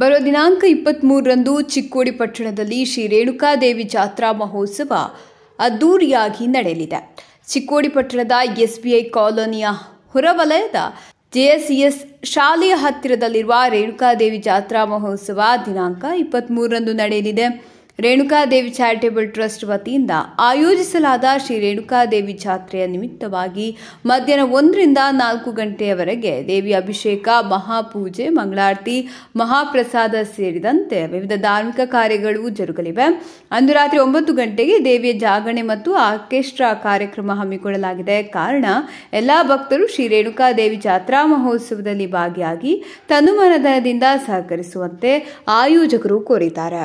ಬರುವ ದಿನಾಂಕ ಇಪ್ಪತ್ತ್ಮೂರರಂದು ಚಿಕ್ಕೋಡಿ ಪಟ್ಟಣದಲ್ಲಿ ಶ್ರೀ ರೇಣುಕಾದೇವಿ ಜಾತ್ರಾ ಮಹೋತ್ಸವ ಅದ್ದೂರಿಯಾಗಿ ನಡೆಯಲಿದೆ ಚಿಕ್ಕೋಡಿ ಪಟ್ಟಣದ ಎಸ್ ಬಿ ಐ ಕಾಲೋನಿಯ ಹೊರವಲಯದ ಜೆಎಸ್ಇಎಸ್ ಶಾಲೆಯ ಹತ್ತಿರದಲ್ಲಿರುವ ರೇಣುಕಾದೇವಿ ಜಾತ್ರಾ ಮಹೋತ್ಸವ ದಿನಾಂಕ ಇಪ್ಪತ್ತ್ಮೂರರಂದು ನಡೆಯಲಿದೆ ರೇಣುಕಾದೇವಿ ಚಾರಿಟೇಬಲ್ ಟ್ರಸ್ಟ್ ವತಿಯಿಂದ ಆಯೋಜಿಸಲಾದ ಶ್ರೀ ರೇಣುಕಾದೇವಿ ಜಾತ್ರೆಯ ನಿಮಿತ್ತವಾಗಿ ಮಧ್ಯಾಹ್ನ ಒಂದರಿಂದ ನಾಲ್ಕು ಗಂಟೆಯವರೆಗೆ ದೇವಿ ಅಭಿಷೇಕ ಮಹಾಪೂಜೆ ಮಂಗಳಾರತಿ ಮಹಾಪ್ರಸಾದ ಸೇರಿದಂತೆ ವಿವಿಧ ಧಾರ್ಮಿಕ ಕಾರ್ಯಗಳು ಜರುಗಲಿವೆ ಅಂದು ರಾತ್ರಿ ಒಂಬತ್ತು ಗಂಟೆಗೆ ದೇವಿಯ ಜಾಗಣೆ ಮತ್ತು ಆರ್ಕೆಸ್ಟ್ರಾ ಕಾರ್ಯಕ್ರಮ ಹಮ್ಮಿಕೊಳ್ಳಲಾಗಿದೆ ಕಾರಣ ಎಲ್ಲ ಭಕ್ತರು ಶ್ರೀ ರೇಣುಕಾದೇವಿ ಜಾತ್ರಾ ಮಹೋತ್ಸವದಲ್ಲಿ ಭಾಗಿಯಾಗಿ ತನುಮನದನದಿಂದ ಸಹಕರಿಸುವಂತೆ ಆಯೋಜಕರು ಕೋರಿದ್ದಾರೆ